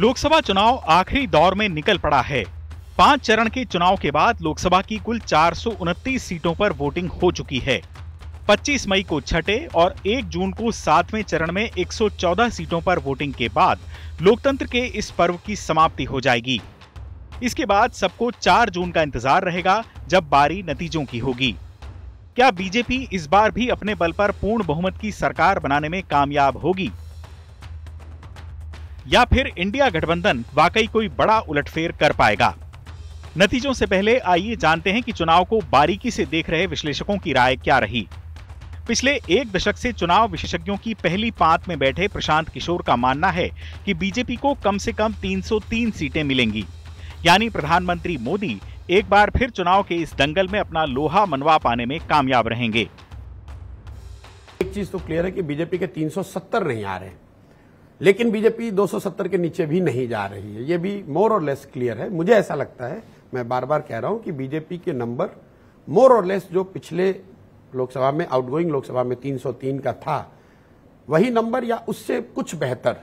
लोकसभा चुनाव आखिरी दौर में निकल पड़ा है पांच चरण के चुनाव के बाद लोकसभा की कुल चार सीटों पर वोटिंग हो चुकी है 25 मई को छठे और 1 जून को सातवें चरण में 114 सीटों पर वोटिंग के बाद लोकतंत्र के इस पर्व की समाप्ति हो जाएगी इसके बाद सबको 4 जून का इंतजार रहेगा जब बारी नतीजों की होगी क्या बीजेपी इस बार भी अपने बल पर पूर्ण बहुमत की सरकार बनाने में कामयाब होगी या फिर इंडिया गठबंधन वाकई कोई बड़ा उलटफेर कर पाएगा नतीजों से पहले आइए जानते हैं कि चुनाव को बारीकी से देख रहे विश्लेषकों की राय क्या रही पिछले एक दशक से चुनाव विशेषज्ञों की पहली पांच में बैठे प्रशांत किशोर का मानना है कि बीजेपी को कम से कम 303 सीटें मिलेंगी यानी प्रधानमंत्री मोदी एक बार फिर चुनाव के इस दंगल में अपना लोहा मनवा पाने में कामयाब रहेंगे एक चीज तो क्लियर है कि बीजेपी के 370 नहीं आ रहे हैं लेकिन बीजेपी 270 के नीचे भी नहीं जा रही है ये भी मोर और लेस क्लियर है मुझे ऐसा लगता है मैं बार बार कह रहा हूं कि बीजेपी के नंबर मोर और लेस जो पिछले लोकसभा में आउटगोइंग लोकसभा में 303 का था वही नंबर या उससे कुछ बेहतर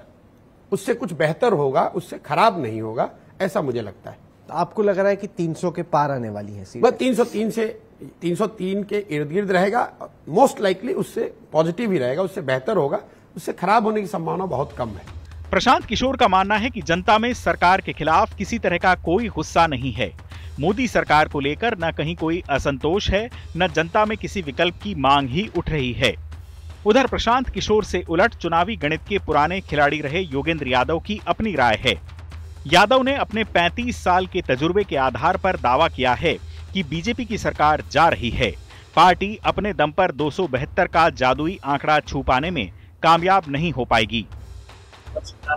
उससे कुछ बेहतर होगा उससे खराब नहीं होगा ऐसा मुझे लगता है तो आपको लग रहा है कि 300 के पार आने वाली है तीन सौ तीन से 303 के इर्द गिर्द रहेगा मोस्ट लाइकली उससे पॉजिटिव ही रहेगा उससे बेहतर होगा उससे खराब होने की संभावना बहुत कम है प्रशांत किशोर का मानना है कि जनता में सरकार के खिलाफ किसी तरह का कोई गुस्सा नहीं है मोदी सरकार को लेकर न कहीं कोई असंतोष है न जनता में किसी विकल्प की मांग ही उठ रही है उधर प्रशांत किशोर से उलट चुनावी गणित के पुराने खिलाड़ी रहे योगेंद्र यादव की अपनी राय है यादव ने अपने 35 साल के तजुर्बे के आधार पर दावा किया है कि बीजेपी की सरकार जा रही है पार्टी अपने दम पर दो का जादुई आंकड़ा छुपाने में कामयाब नहीं हो पाएगी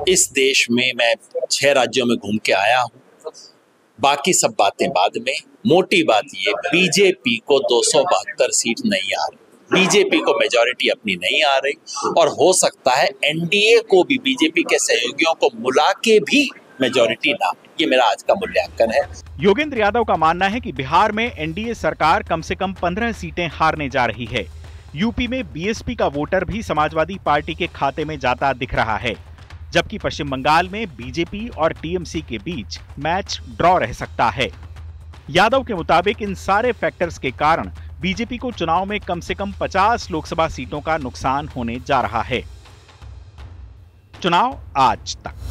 इस देश में मैं छह राज्यों में घूम के आया हूँ बाकी सब बातें बाद में मोटी बात ये बीजेपी को दो सीट नहीं आ रही बीजेपी को मेजोरिटी अपनी नहीं आ रही और हो सकता है एनडीए को भी बीजेपी के सहयोगियों को मुला के भी मेजोरिटी ना ये मेरा आज का मूल्यांकन है योगेंद्र यादव का मानना है कि बिहार में एनडीए सरकार कम से कम पंद्रह सीटें हारने जा रही है यूपी में बीएसपी का वोटर भी समाजवादी पार्टी के खाते में जाता दिख रहा है जबकि पश्चिम बंगाल में बीजेपी और टीएमसी के बीच मैच ड्रॉ रह सकता है यादव के मुताबिक इन सारे फैक्टर्स के कारण बीजेपी को चुनाव में कम से कम 50 लोकसभा सीटों का नुकसान होने जा रहा है चुनाव आज तक